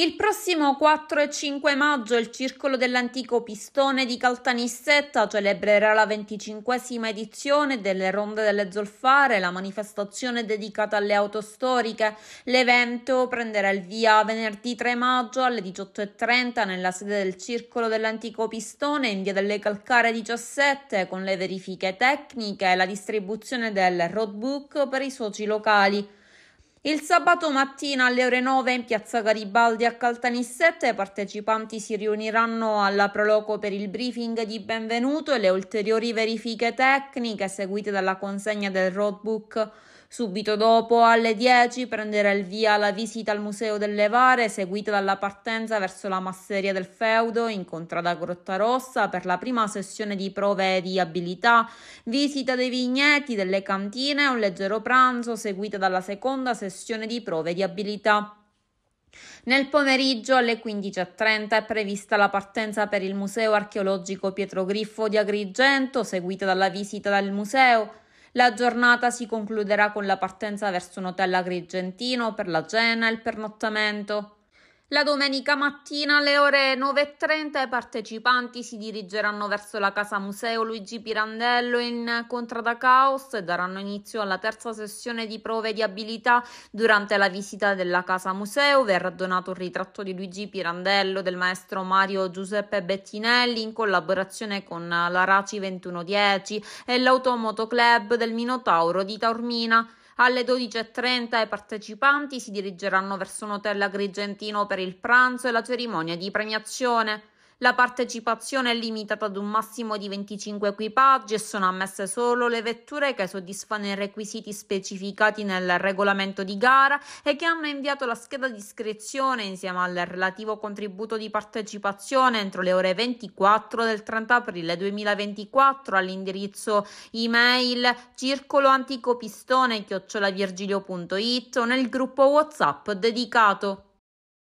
Il prossimo 4 e 5 maggio il Circolo dell'Antico Pistone di Caltanissetta celebrerà la 25esima edizione delle Ronde delle Zolfare, la manifestazione dedicata alle auto storiche. L'evento prenderà il via venerdì 3 maggio alle 18.30 nella sede del Circolo dell'Antico Pistone in via delle Calcare 17 con le verifiche tecniche e la distribuzione del roadbook per i soci locali. Il sabato mattina alle ore 9 in piazza Garibaldi a Caltanissette i partecipanti si riuniranno alla Proloco per il briefing di benvenuto e le ulteriori verifiche tecniche seguite dalla consegna del roadbook Subito dopo, alle 10, prenderà il via la visita al Museo delle Vare, seguita dalla partenza verso la masseria del feudo, incontrata a Grotta Rossa per la prima sessione di prove di abilità, visita dei vigneti, delle cantine e un leggero pranzo, seguita dalla seconda sessione di prove di abilità. Nel pomeriggio alle 15.30 è prevista la partenza per il Museo archeologico Pietro Griffo di Agrigento, seguita dalla visita del museo. La giornata si concluderà con la partenza verso un hotel agrigentino per la cena e il pernottamento. La domenica mattina alle ore 9.30 i partecipanti si dirigeranno verso la Casa Museo Luigi Pirandello in Contrada Caos e daranno inizio alla terza sessione di prove di abilità. Durante la visita della Casa Museo verrà donato il ritratto di Luigi Pirandello del maestro Mario Giuseppe Bettinelli in collaborazione con la Raci 2110 e l'Automoto Club del Minotauro di Taormina. Alle 12.30 i partecipanti si dirigeranno verso un hotel agrigentino per il pranzo e la cerimonia di premiazione. La partecipazione è limitata ad un massimo di 25 equipaggi e sono ammesse solo le vetture che soddisfano i requisiti specificati nel regolamento di gara e che hanno inviato la scheda di iscrizione insieme al relativo contributo di partecipazione entro le ore 24 del 30 aprile 2024 all'indirizzo email circolo anticopistone chiocciolavirgilio.it o nel gruppo WhatsApp dedicato.